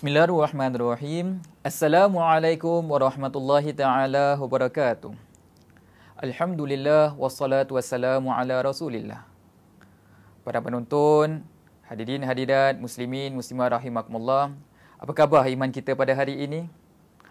Bismillahirrahmanirrahim. Assalamualaikum warahmatullahi taala wabarakatuh. Alhamdulillah wassalatu wassalamu ala Rasulillah. Para penonton, hadirin hadirat, muslimin muslimah rahimakumullah. Apa khabar iman kita pada hari ini?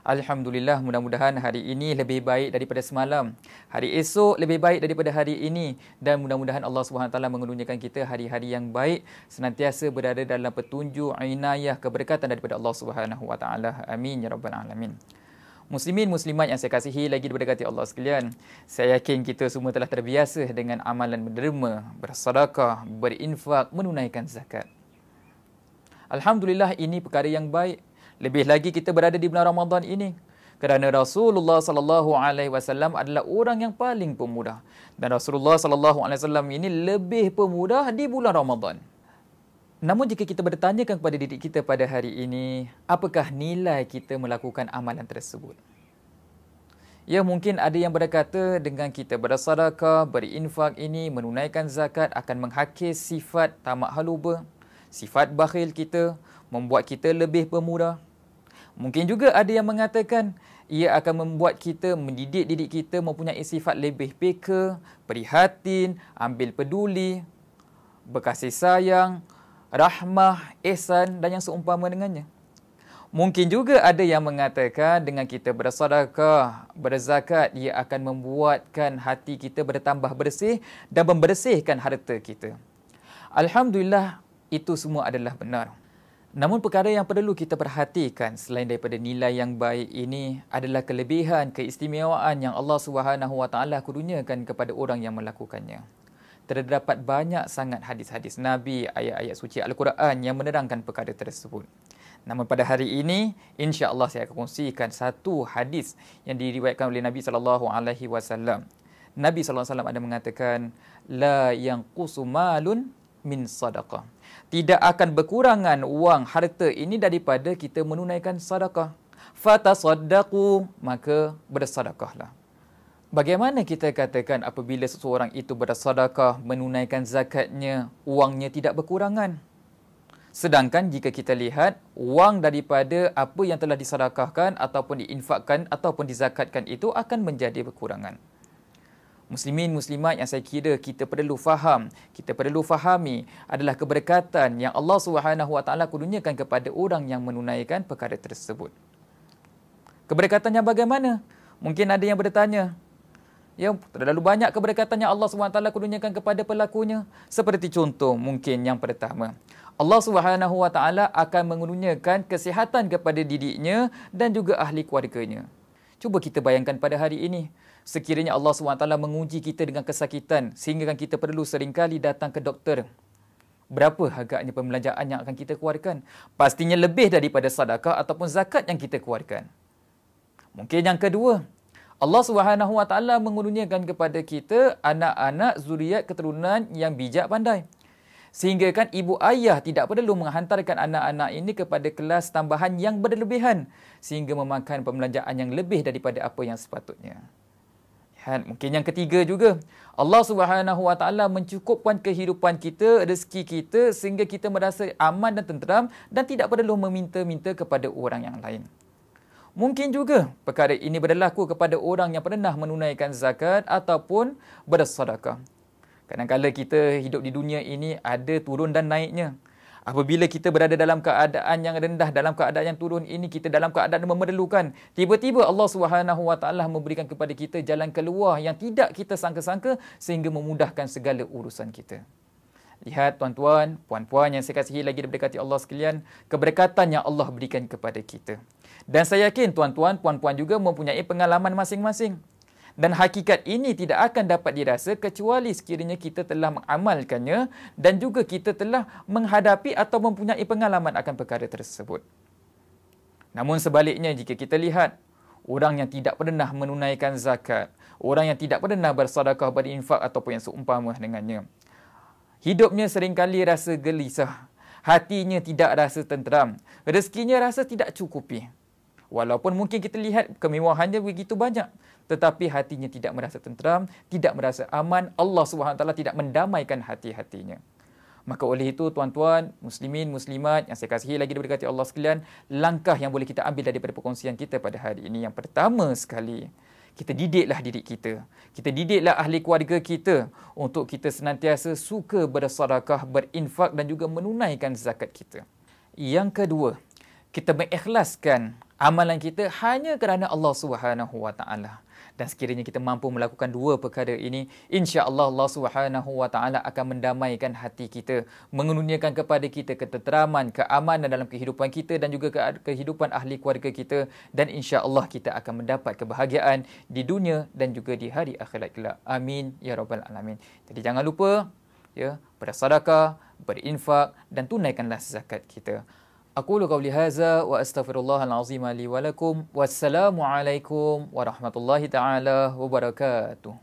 Alhamdulillah mudah-mudahan hari ini lebih baik daripada semalam. Hari esok lebih baik daripada hari ini dan mudah-mudahan Allah Subhanahu taala mengurniakan kita hari-hari yang baik senantiasa berada dalam petunjuk inayah keberkatan daripada Allah Subhanahu wa Amin ya rabbal alamin. Muslimin muslimat yang saya kasihi lagi daripada kata Allah sekalian. Saya yakin kita semua telah terbiasa dengan amalan menerima, bersedekah, berinfak, menunaikan zakat. Alhamdulillah ini perkara yang baik lebih lagi kita berada di bulan Ramadan ini kerana Rasulullah sallallahu alaihi wasallam adalah orang yang paling pemuda. dan Rasulullah sallallahu alaihi wasallam ini lebih pemuda di bulan Ramadan. Namun jika kita bertanya kepada diri kita pada hari ini, apakah nilai kita melakukan amalan tersebut? Ya mungkin ada yang berkata dengan kita bersedekah, berinfak ini menunaikan zakat akan menghakis sifat tamak haluba, sifat bakhil kita, membuat kita lebih pemurah. Mungkin juga ada yang mengatakan ia akan membuat kita mendidik didik kita mempunyai sifat lebih peka, prihatin, ambil peduli, berkasih sayang, rahmah, ihsan dan yang seumpama dengannya. Mungkin juga ada yang mengatakan dengan kita bersedekah, berzakat, ia akan membuatkan hati kita bertambah bersih dan membersihkan harta kita. Alhamdulillah, itu semua adalah benar. Namun perkara yang perlu kita perhatikan selain daripada nilai yang baik ini adalah kelebihan keistimewaan yang Allah Subhanahu Wa Taala kurniakan kepada orang yang melakukannya. Terdapat banyak sangat hadis-hadis Nabi, ayat-ayat suci Al-Quran yang menerangkan perkara tersebut. Namun pada hari ini, insya-Allah saya akan kongsikan satu hadis yang diriwayatkan oleh Nabi sallallahu alaihi wasallam. Nabi sallallahu alaihi wasallam ada mengatakan la yang qusumalun min sadaqah. Tidak akan berkurangan wang harta ini daripada kita menunaikan sadaqah. Fatasaddaqu, maka bersedekahlah. Bagaimana kita katakan apabila seseorang itu bersedekah, menunaikan zakatnya, wangnya tidak berkurangan? Sedangkan jika kita lihat wang daripada apa yang telah disadakahkan ataupun diinfakkan ataupun dizakatkan itu akan menjadi berkurangan muslimin muslimat yang saya kira kita perlu faham kita perlu fahami adalah keberkatan yang Allah Subhanahu wa kurniakan kepada orang yang menunaikan perkara tersebut keberkatannya bagaimana mungkin ada yang bertanya Ya, terlalu banyak keberkatan yang Allah SWT kurniakan kepada pelakunya. Seperti contoh mungkin yang pertama. Allah Subhanahu akan mengurniakan kesihatan kepada didiknya dan juga ahli keluarganya. Cuba kita bayangkan pada hari ini. Sekiranya Allah SWT menguji kita dengan kesakitan sehingga kan kita perlu seringkali datang ke doktor. Berapa agaknya pembelanjaan yang akan kita keluarkan? Pastinya lebih daripada sadakah ataupun zakat yang kita keluarkan. Mungkin yang kedua, Allah SWT mengurniakan kepada kita anak-anak zuriat keturunan yang bijak pandai sehingga kan ibu ayah tidak perlu menghantarkan anak-anak ini kepada kelas tambahan yang berlebihan sehingga memakan pembelajaran yang lebih daripada apa yang sepatutnya. Dan mungkin yang ketiga juga, Allah Subhanahu Wa Taala mencukupkan kehidupan kita, rezeki kita sehingga kita merasa aman dan tenteram dan tidak perlu meminta-minta kepada orang yang lain. Mungkin juga perkara ini berlaku kepada orang yang pernah menunaikan zakat ataupun bersedekah. Kadang-kadang kita hidup di dunia ini ada turun dan naiknya. Apabila kita berada dalam keadaan yang rendah, dalam keadaan yang turun ini, kita dalam keadaan yang memerlukan. Tiba-tiba Allah SWT memberikan kepada kita jalan keluar yang tidak kita sangka-sangka sehingga memudahkan segala urusan kita. Lihat tuan-tuan, puan-puan yang saya kasihi lagi diberkati Allah sekalian, keberkatan yang Allah berikan kepada kita. Dan saya yakin tuan-tuan, puan-puan juga mempunyai pengalaman masing-masing dan hakikat ini tidak akan dapat dirasa kecuali sekiranya kita telah mengamalkannya dan juga kita telah menghadapi atau mempunyai pengalaman akan perkara tersebut. Namun sebaliknya jika kita lihat orang yang tidak pernah menunaikan zakat, orang yang tidak pernah bersedekah infak ataupun yang seumpama dengannya. Hidupnya seringkali rasa gelisah, hatinya tidak rasa tenteram, rezekinya rasa tidak cukupi. Walaupun mungkin kita lihat kemewahannya begitu banyak, tetapi hatinya tidak merasa tenteram, tidak merasa aman, Allah SWT tidak mendamaikan hati-hatinya. Maka oleh itu tuan-tuan, muslimin, muslimat yang saya kasihi lagi diberkati Allah sekalian, langkah yang boleh kita ambil daripada perkongsian kita pada hari ini yang pertama sekali, kita didiklah diri kita. Kita didiklah ahli keluarga kita untuk kita senantiasa suka bersedekah, berinfak dan juga menunaikan zakat kita. Yang kedua, kita mengikhlaskan amalan kita hanya kerana Allah Subhanahu Wa Taala dan sekiranya kita mampu melakukan dua perkara ini insya-Allah Allah Subhanahu wa taala akan mendamaikan hati kita mengurniakan kepada kita ketenteraman, keamanan dalam kehidupan kita dan juga kehidupan ahli keluarga kita dan insya-Allah kita akan mendapat kebahagiaan di dunia dan juga di hari akhirat kelak amin ya rabbal alamin jadi jangan lupa ya bersedekah berinfak dan tunaikanlah zakat kita أقول قولي هذا وأستغفر الله العظيم لي ولكم والسلام عليكم ورحمة الله تعالى وبركاته.